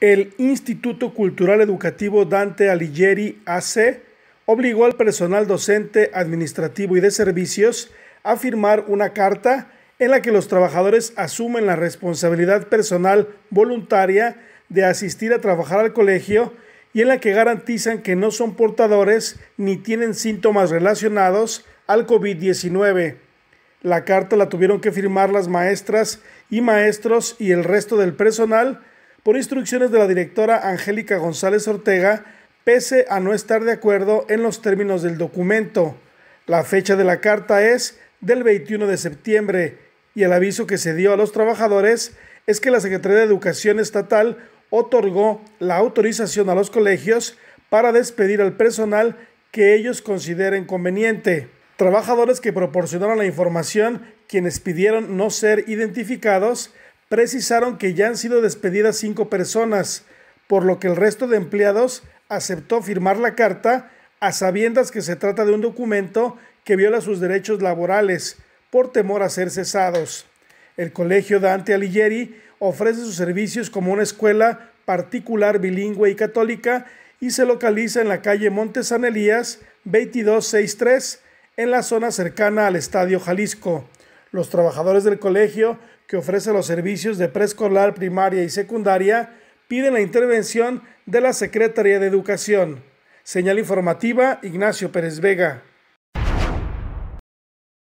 El Instituto Cultural Educativo Dante Alighieri AC obligó al personal docente, administrativo y de servicios a firmar una carta en la que los trabajadores asumen la responsabilidad personal voluntaria de asistir a trabajar al colegio y en la que garantizan que no son portadores ni tienen síntomas relacionados al COVID-19. La carta la tuvieron que firmar las maestras y maestros y el resto del personal por instrucciones de la directora Angélica González Ortega, pese a no estar de acuerdo en los términos del documento. La fecha de la carta es del 21 de septiembre y el aviso que se dio a los trabajadores es que la Secretaría de Educación Estatal otorgó la autorización a los colegios para despedir al personal que ellos consideren conveniente. Trabajadores que proporcionaron la información, quienes pidieron no ser identificados, precisaron que ya han sido despedidas cinco personas, por lo que el resto de empleados aceptó firmar la carta a sabiendas que se trata de un documento que viola sus derechos laborales por temor a ser cesados. El Colegio Dante Alighieri ofrece sus servicios como una escuela particular bilingüe y católica y se localiza en la calle Montes Elías 2263 en la zona cercana al Estadio Jalisco los trabajadores del colegio que ofrece los servicios de preescolar, primaria y secundaria piden la intervención de la Secretaría de Educación. Señal informativa Ignacio Pérez Vega.